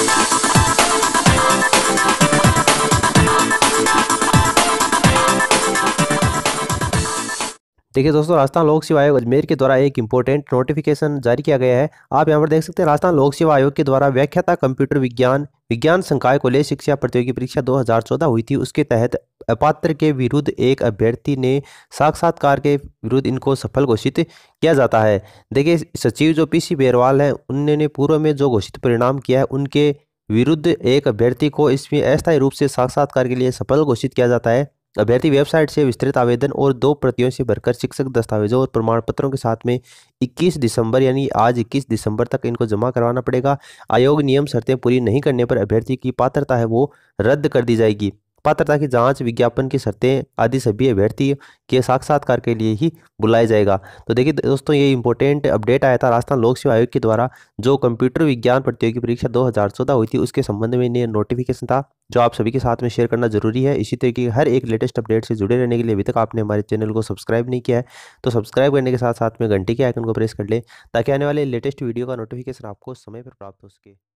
Thank you. देखिए दोस्तों राजस्थान लोक सेवा आयोग अजमेर के द्वारा एक इंपॉर्टेंट नोटिफिकेशन जारी किया गया है आप यहाँ पर देख सकते हैं राजस्थान लोक सेवा आयोग के द्वारा व्याख्याता कंप्यूटर विज्ञान विज्ञान संकाय को ले शिक्षा प्रतियोगी परीक्षा 2014 हुई थी उसके तहत अपात्र के विरुद्ध एक अभ्यर्थी ने साक्षात्कार के विरुद्ध इनको सफल घोषित किया जाता है देखिए सचिव जो सी बेरवाल है उन्होंने पूर्व में जो घोषित परिणाम किया है उनके विरुद्ध एक अभ्यर्थी को इसमें अस्थायी रूप से साक्षात्कार के लिए सफल घोषित किया जाता है अभ्यर्थी वेबसाइट से विस्तृत आवेदन और दो प्रतियों से भरकर शिक्षक दस्तावेजों और प्रमाण पत्रों के साथ में 21 दिसंबर यानी आज 21 दिसंबर तक इनको जमा करवाना पड़ेगा आयोग नियम शर्तें पूरी नहीं करने पर अभ्यर्थी की पात्रता है वो रद्द कर दी जाएगी पात्रता की जांच विज्ञापन की शर्तें आदि सभी अभ्यर्थी के साक्षात्कार के लिए ही बुलाया जाएगा तो देखिए दोस्तों ये इंपॉर्टेंट अपडेट आया था राजस्थान लोक सेवा आयोग के द्वारा जो कंप्यूटर विज्ञान प्रतियोगी परीक्षा 2014 हुई थी उसके संबंध में ये नोटिफिकेशन था जो आप सभी के साथ में शेयर करना जरूरी है इसी तरीके की हर एक लेटेस्ट अपडेट से जुड़े रहने के लिए अभी तक आपने हमारे चैनल को सब्सक्राइब नहीं किया है तो सब्सक्राइब करने के साथ साथ में घंटे के आइकन को प्रेस कर लें ताकि आने वाले लेटेस्ट वीडियो का नोटिफिकेशन आपको समय पर प्राप्त हो सके